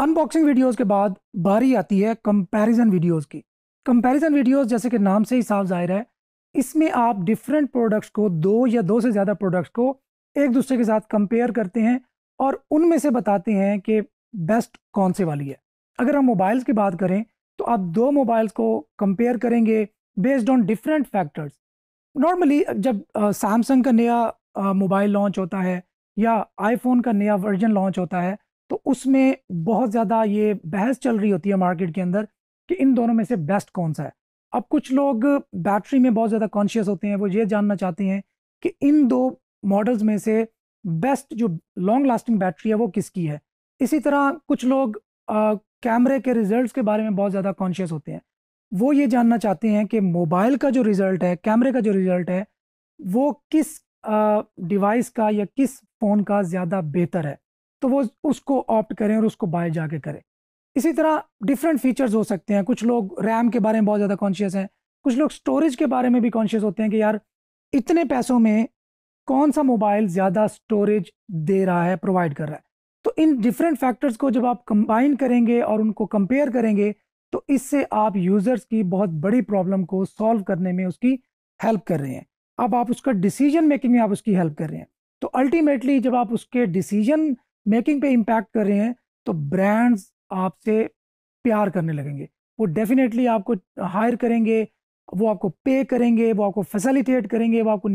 unboxing videos के बाद बारी आती है कंपैरिजन वीडियोस की कंपैरिजन वीडियोस जैसे कि नाम से ही साफ जाहिर है इसमें आप डिफरेंट प्रोडक्ट्स को दो या दो से ज़्यादा प्रोडक्ट्स को एक दूसरे के साथ कंपेयर करते हैं और उनमें से बताते हैं कि बेस्ट कौन से वाली है अगर हम मोबाइल्स की बात करें तो आप दो मोबाइल्स को कंपेयर करेंगे based on different factors normally जब सैमसंग का नया मोबाइल लॉन्च होता है या आईफोन का नया वर्जन लॉन्च होता है तो उसमें बहुत ज़्यादा ये बहस चल रही होती है मार्केट के अंदर कि इन दोनों में से बेस्ट कौन सा है अब कुछ लोग बैटरी में बहुत ज़्यादा कॉन्शियस होते हैं वो ये जानना चाहते हैं कि इन दो मॉडल्स में से बेस्ट जो लॉन्ग लास्टिंग बैटरी है वो किसकी है इसी तरह कुछ लोग कैमरे के रिजल्ट्स के बारे में बहुत ज़्यादा कॉन्शियस होते हैं वो ये जानना चाहते हैं कि मोबाइल का जो रिज़ल्ट है कैमरे का जो रिज़ल्ट है वो किस डिवाइस का या किस फ़ोन का ज़्यादा बेहतर है तो वो उसको ऑप्ट करें और उसको बाय जाके करें इसी तरह डिफरेंट फीचर्स हो सकते हैं कुछ लोग रैम के बारे में बहुत ज़्यादा कॉन्शियस हैं कुछ लोग स्टोरेज के बारे में भी कॉन्शियस होते हैं कि यार इतने पैसों में कौन सा मोबाइल ज़्यादा स्टोरेज दे रहा है प्रोवाइड कर रहा है तो इन डिफरेंट फैक्टर्स को जब आप कंबाइन करेंगे और उनको कंपेयर करेंगे तो इससे आप यूज़र्स की बहुत बड़ी प्रॉब्लम को सॉल्व करने में उसकी हेल्प कर रहे हैं अब आप उसका डिसीजन मेकिंग में आप उसकी हेल्प कर रहे हैं तो अल्टीमेटली जब आप उसके डिसीजन मेकिंग पे इम्पैक्ट कर रहे हैं तो ब्रांड्स आपसे प्यार करने लगेंगे वो डेफिनेटली आपको हायर करेंगे वो आपको पे करेंगे वो आपको फैसिलिटेट करेंगे वो आपको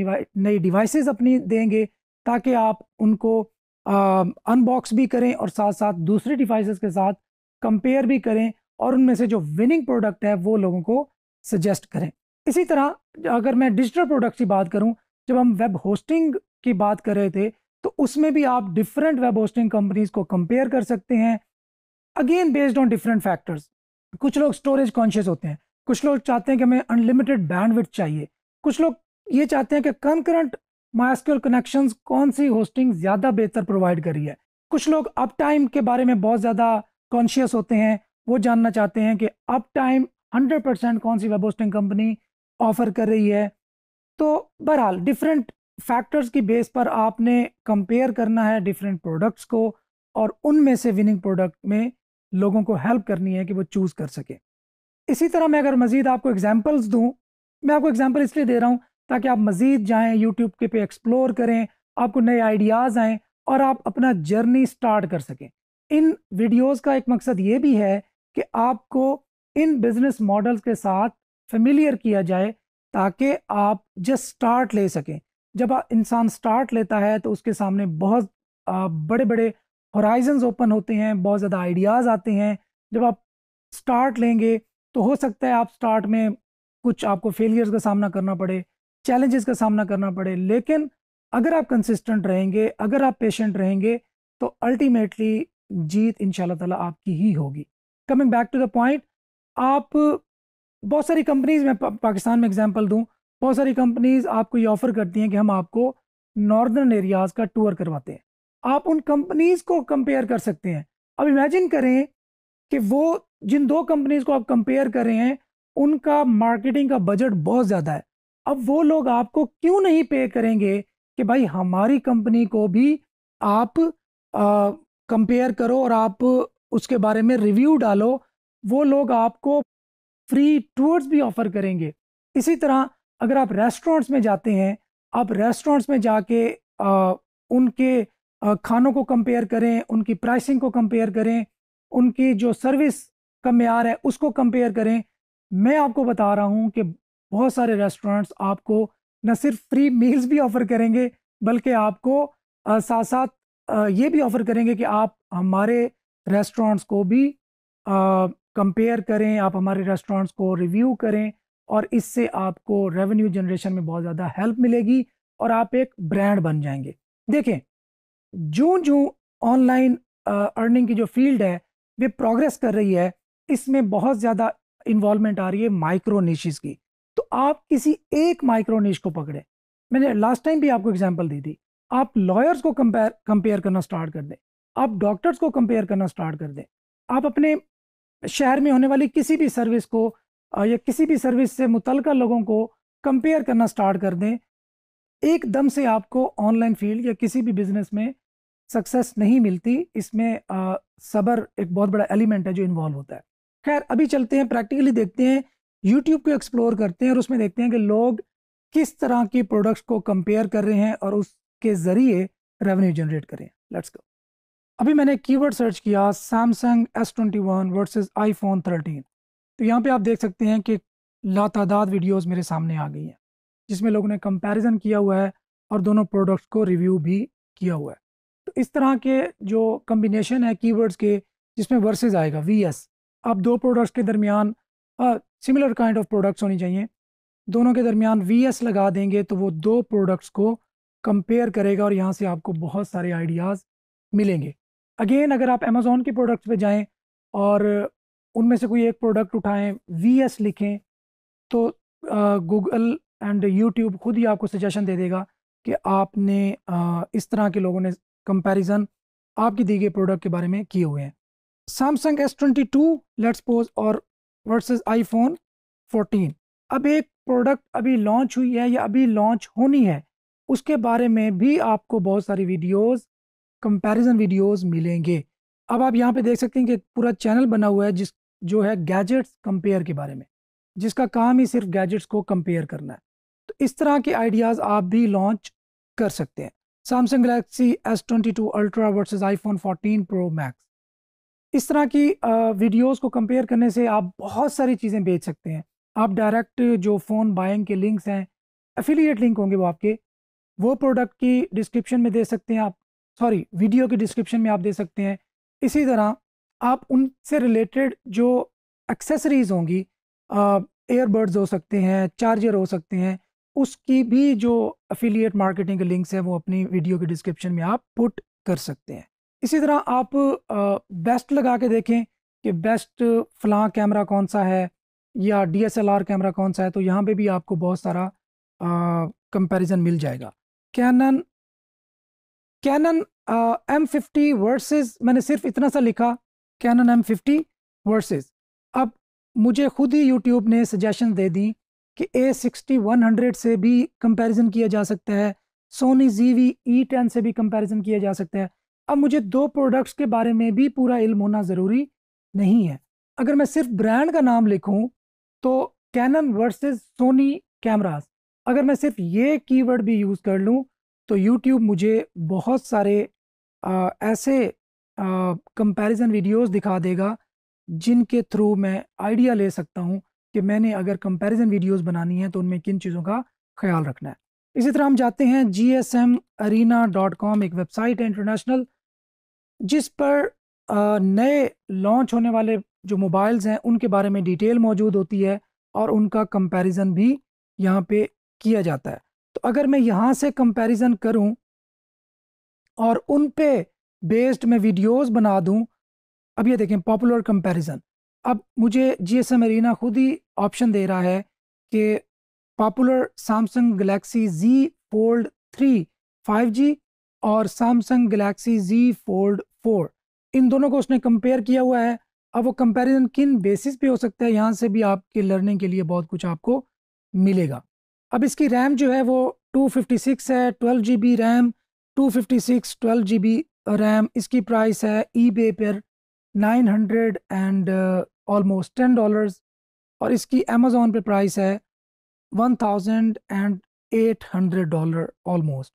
नई डिवाइसेस अपनी देंगे ताकि आप उनको अनबॉक्स भी करें और साथ साथ दूसरे डिवाइसेस के साथ कंपेयर भी करें और उनमें से जो विनिंग प्रोडक्ट है वो लोगों को सजेस्ट करें इसी तरह अगर मैं डिजिटल प्रोडक्ट्स की बात करूं जब हम वेब होस्टिंग की बात कर रहे थे तो उसमें भी आप डिफरेंट वेब होस्टिंग कंपनीज को कंपेयर कर सकते हैं again based on different factors कुछ लोग स्टोरेज कॉन्शियस होते हैं कुछ लोग चाहते हैं कि हमें अनलिमिटेड बैंडविड्थ चाहिए कुछ लोग ये चाहते हैं कि करंट माइस्क्यूल कनेक्शन कौन सी होस्टिंग ज़्यादा बेहतर प्रोवाइड करी है कुछ लोग अप टाइम के बारे में बहुत ज़्यादा कॉन्शियस होते हैं वो जानना चाहते हैं कि अप टाइम हंड्रेड परसेंट कौन सी वेब होस्टिंग कंपनी ऑफर कर रही है तो बहरहाल डिफरेंट फैक्टर्स की बेस पर आपने कंपेयर करना है डिफरेंट प्रोडक्ट्स को और उनमें से विनिंग प्रोडक्ट में लोगों को हेल्प करनी है कि वो चूज़ कर सकें इसी तरह मैं अगर मज़ीद आपको एग्जाम्पल्स दूँ मैं आपको एग्जाम्पल इसलिए दे रहा हूँ ताकि आप मज़ीद जाएँ यूट्यूब के पे एक्सप्लोर करें आपको नए आइडियाज़ आएँ और आप अपना जर्नी स्टार्ट कर सकें इन वीडियोज़ का एक मकसद ये भी है कि आपको इन बिज़नेस मॉडल्स के साथ फेमिलियर किया जाए ताकि आप जस्ट स्टार्ट ले सकें जब इंसान स्टार्ट लेता है तो उसके सामने बहुत बड़े बड़े हॉराइजन ओपन होते हैं बहुत ज़्यादा आइडियाज़ आते हैं जब आप स्टार्ट लेंगे तो हो सकता है आप स्टार्ट में कुछ आपको फेलियर्स का सामना करना पड़े चैलेंजेस का सामना करना पड़े लेकिन अगर आप कंसिस्टेंट रहेंगे अगर आप पेशेंट रहेंगे तो अल्टीमेटली जीत इन ताला आपकी ही होगी coming back to the point आप बहुत सारी कंपनीज में पा, पाकिस्तान में एग्जांपल दूं बहुत सारी कंपनीज आपको ये ऑफ़र करती हैं कि हम आपको नॉर्दर्न एरियाज़ का टूर करवाते हैं आप उन कंपनीज को कंपेयर कर सकते हैं अब इमेजिन करें कि वो जिन दो कंपनीज को आप कंपेयर कर रहे हैं उनका मार्केटिंग का बजट बहुत ज़्यादा है अब वो लोग आपको क्यों नहीं पे करेंगे कि भाई हमारी कंपनी को भी आप कंपेयर करो और आप उसके बारे में रिव्यू डालो वो लोग आपको फ्री टूर्स भी ऑफ़र करेंगे इसी तरह अगर आप रेस्टोरेंट्स में जाते हैं आप रेस्टोरेंट्स में जाके आ, उनके खानों को कंपेयर करें उनकी प्राइसिंग को कंपेयर करें उनकी जो सर्विस का मैार है उसको कंपेयर करें मैं आपको बता रहा हूँ कि बहुत सारे रेस्टोरेंट्स आपको न सिर्फ फ्री मील्स भी ऑफ़र करेंगे बल्कि आपको साथ साथ ये भी ऑफ़र करेंगे कि आप हमारे रेस्टोरेंट्स को भी कंपेयर करें आप हमारे रेस्टोरेंट्स को रिव्यू करें और इससे आपको रेवेन्यू जनरेशन में बहुत ज़्यादा हेल्प मिलेगी और आप एक ब्रांड बन जाएंगे देखें जो जो ऑनलाइन अर्निंग की जो फील्ड है वे प्रोग्रेस कर रही है इसमें बहुत ज़्यादा इन्वॉल्वमेंट आ रही है माइक्रो निशिज़ की तो आप किसी एक माइक्रो निश को पकड़े मैंने लास्ट टाइम भी आपको एग्जाम्पल दी थी आप लॉयर्स को कंपेयर कंपेयर करना स्टार्ट कर दें आप डॉक्टर्स को कंपेयर करना स्टार्ट कर दें आप अपने शहर में होने वाली किसी भी सर्विस को या किसी भी सर्विस से मुतलका लोगों को कंपेयर करना स्टार्ट कर दें एकदम से आपको ऑनलाइन फील्ड या किसी भी बिजनेस में सक्सेस नहीं मिलती इसमें सबर एक बहुत बड़ा एलिमेंट है जो इन्वॉल्व होता है खैर अभी चलते हैं प्रैक्टिकली देखते हैं यूट्यूब को एक्सप्लोर करते हैं और उसमें देखते हैं कि लोग किस तरह की प्रोडक्ट्स को कंपेयर कर रहे हैं और उसके ज़रिए रेवेन्यू जनरेट कर रहे हैं लेट्स गो अभी मैंने कीवर्ड सर्च किया Samsung S twenty one versus iPhone thirteen तो यहाँ पर आप देख सकते हैं कि लातादाद वीडियोज़ मेरे सामने आ गई हैं जिसमें लोगों ने कंपैरिजन किया हुआ है और दोनों प्रोडक्ट्स को रिव्यू भी किया हुआ है तो इस तरह के जो कम्बिनेशन है कीवर्ड्स के जिसमें वर्सेज आएगा वी एस अब दो प्रोडक्ट्स के दरमियान सिमिलर काइंड ऑफ प्रोडक्ट्स होनी चाहिए दोनों के दरमियान वी एस लगा देंगे तो वो दो प्रोडक्ट्स को कंपेयर करेगा और यहाँ से आपको बहुत सारे आइडियाज़ मिलेंगे अगेन अगर आप अमेज़ोन के प्रोडक्ट्स पे जाएं और उनमें से कोई एक प्रोडक्ट उठाएं वी एस लिखें तो गूगल एंड यूट्यूब खुद ही आपको सजेशन दे देगा कि आपने आ, इस तरह के लोगों ने कंपैरिजन आपकी दी गई प्रोडक्ट के बारे में किए हुए हैं Samsung S twenty two let's पोज और वर्सेज आईफोन 14 अब एक प्रोडक्ट अभी लॉन्च हुई है या अभी लॉन्च होनी है उसके बारे में भी आपको बहुत सारी वीडियोस कंपैरिजन वीडियोस मिलेंगे अब आप यहाँ पे देख सकते हैं कि पूरा चैनल बना हुआ है जिस जो है गैजेट्स कंपेयर के बारे में जिसका काम ही सिर्फ गैजेट्स को कंपेयर करना है इस तरह के आइडियाज़ आप भी लॉन्च कर सकते हैं Samsung Galaxy S twenty two Ultra versus iPhone fourteen Pro Max इस तरह की वीडियोज़ को कंपेयर करने से आप बहुत सारी चीज़ें बेच सकते हैं आप डायरेक्ट जो फ़ोन बाइंग के लिंक्स हैं एफिलिएट लिंक होंगे वो आपके वो प्रोडक्ट की डिस्क्रिप्शन में दे सकते हैं आप सॉरी वीडियो की डिस्क्रिप्शन में आप दे सकते हैं इसी तरह आप उनसे रिलेटेड जो एक्सेसरीज़ होंगी एयरबड्स हो सकते हैं चार्जर हो सकते हैं उसकी भी जो अफिलिएट मार्केटिंग के लिंक्स हैं वो अपनी वीडियो के डिस्क्रिप्शन में आप पुट कर सकते हैं इसी तरह आप बेस्ट लगा के देखें कि बेस्ट फ़लाँ कैमरा कौन सा है या डीएसएलआर कैमरा कौन सा है तो यहाँ पे भी आपको बहुत सारा कंपैरिजन मिल जाएगा Canon Canon M fifty versus मैंने सिर्फ इतना सा लिखा कैनन एम फिफ्टी वर्सेज अब मुझे खुद ही यूट्यूब ने सजेशन दे दी कि ए सिक्सटी वन हंड्रेड से भी कंपैरिजन किया जा सकता है Sony Z V E ten से भी कंपैरिजन किया जा सकता है अब मुझे दो प्रोडक्ट्स के बारे में भी पूरा इल्म होना ज़रूरी नहीं है अगर मैं सिर्फ ब्रांड का नाम लिखूं तो कैनन वर्सेस सोनी कैमराज अगर मैं सिर्फ ये कीवर्ड भी यूज़ कर लूँ तो यूट्यूब मुझे बहुत सारे आ, ऐसे कंपैरिजन वीडियोस दिखा देगा जिनके थ्रू मैं आइडिया ले सकता हूँ कि मैंने अगर कंपैरिजन वीडियोस बनानी है तो उनमें किन चीज़ों का ख्याल रखना है इसी तरह हम जाते हैं G S M Arena dot com एक वेबसाइट है इंटरनेशनल जिस पर नए लॉन्च होने वाले जो मोबाइल्स हैं उनके बारे में डिटेल मौजूद होती है और उनका कंपैरिजन भी यहाँ पे किया जाता है तो अगर मैं यहाँ से कंपैरिजन करूँ और उन पे बेस्ड मैं वीडियोस बना दूँ अब ये देखें पॉपुलर कंपैरिजन अब मुझे जी एस एम खुद ही ऑप्शन दे रहा है कि popular Samsung Galaxy Z fold three 5G और Samsung Galaxy Z fold four इन दोनों को उसने कंपेयर किया हुआ है अब वो कंपैरिजन किन बेसिस पे हो सकता है यहाँ से भी आपके लर्निंग के लिए बहुत कुछ आपको मिलेगा अब इसकी रैम जो है वो 256 है 12GB G B RAM 256 12GB G B RAM इसकी प्राइस है ई पर nine hundred and almost ten dollars और इसकी अमेज़ोन पे प्राइस है one thousand and eight hundred dollar almost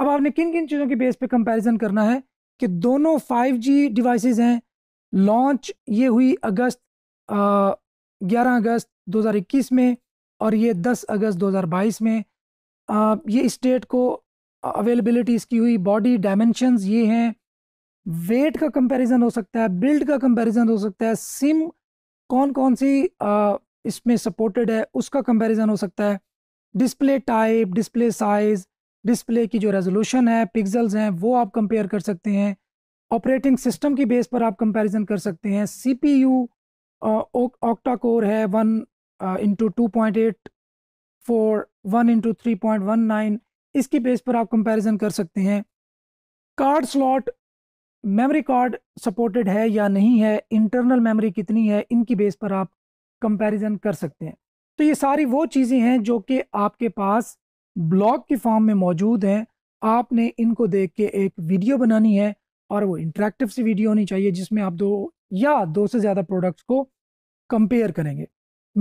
अब आपने किन किन चीज़ों के बेस पे कंपैरिजन करना है कि दोनों 5G डिवाइसेस हैं लॉन्च ये हुई अगस्त uh, ग्यारह अगस्त 2021 में और ये 10 अगस्त 2022 में आ, uh, ये स्टेट को अवेलेबिलिटी इसकी हुई बॉडी डायमेंशंस ये हैं वेट का कंपैरिजन हो सकता है बिल्ड का कंपैरिजन हो सकता है सिम कौन कौन सी आ, इसमें सपोर्टेड है उसका कंपैरिजन हो सकता है display type display size display की जो रेजोल्यूशन है पिक्सल्स हैं वो आप कंपेयर कर सकते हैं ऑपरेटिंग सिस्टम की बेस पर आप कंपैरिजन कर सकते हैं C P U octa core है one into two point eight four one into three point one nine इसकी बेस पर आप कंपैरिजन कर सकते हैं card slot memory card supported है या नहीं है इंटरनल मेमोरी कितनी है इनकी बेस पर आप कंपैरिजन कर सकते हैं तो ये सारी वो चीज़ें हैं जो कि आपके पास ब्लॉग के फॉर्म में मौजूद हैं आपने इनको देख के एक वीडियो बनानी है और वो इंटरेक्टिव सी वीडियो होनी चाहिए जिसमें आप दो या दो से ज़्यादा प्रोडक्ट्स को कंपेयर करेंगे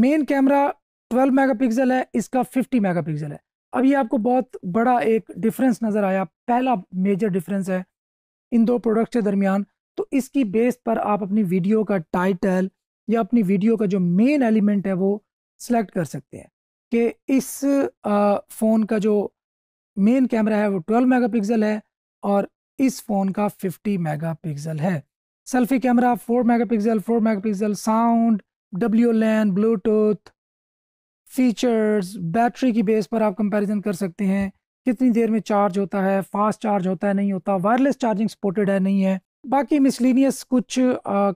मेन कैमरा 12 मेगापिक्सल है इसका 50 मेगापिक्सल है अब ये आपको बहुत बड़ा एक डिफरेंस नज़र आया पहला मेजर डिफरेंस है इन दो प्रोडक्ट्स के दरमियान तो इसकी बेस पर आप अपनी वीडियो का टाइटल या अपनी वीडियो का जो मेन एलिमेंट है वो सिलेक्ट कर सकते हैं कि इस फ़ोन का जो मेन कैमरा है वो 12 मेगापिक्सल है और इस फ़ोन का 50 मेगापिक्सल है selfie camera 4 megapixel 4 megapixel sound W LAN Bluetooth features battery की बेस पर आप कंपैरिजन कर सकते हैं कितनी देर में चार्ज होता है फास्ट चार्ज होता है नहीं होता वायरलेस चार्जिंग सपोर्टेड है नहीं है बाकी मिसलिनियस कुछ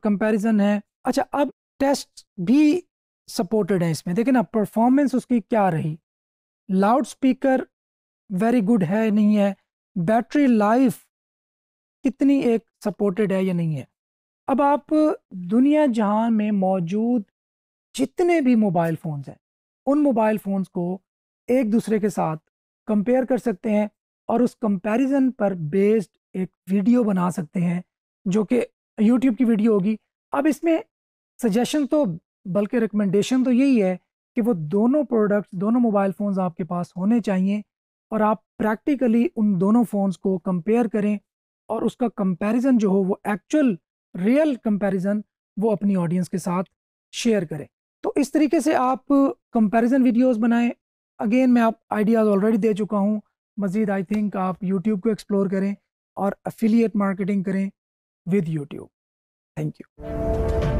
कंपेरिजन है अच्छा अब टेस्ट भी सपोर्टेड है इसमें देखे ना परफॉर्मेंस उसकी क्या रही लाउड स्पीकर वेरी गुड है नहीं है बैटरी लाइफ कितनी एक सपोर्टेड है या नहीं है अब आप दुनिया जहां में मौजूद जितने भी मोबाइल फ़ोन्स हैं उन मोबाइल फ़ोन्स को एक दूसरे के साथ कंपेयर कर सकते हैं और उस कंपैरिजन पर बेस्ड एक वीडियो बना सकते हैं जो कि यूट्यूब की वीडियो होगी अब इसमें सजेशन तो बल्कि रिकमेंडेशन तो यही है कि वो दोनों प्रोडक्ट्स दोनों मोबाइल फ़ोन्स आपके पास होने चाहिए और आप प्रैक्टिकली उन दोनों फ़ोन्स को कंपेयर करें और उसका कंपैरिजन जो हो वो एक्चुअल रियल कंपैरिजन वो अपनी ऑडियंस के साथ शेयर करें तो इस तरीके से आप कंपैरिजन वीडियोस बनाएं अगेन मैं आप आइडियाज़ ऑलरेडी दे चुका हूँ मज़ीद आई थिंक आप यूट्यूब को एक्सप्लोर करें और अफिलियट मार्केटिंग करें विद यूट्यूब थैंक यू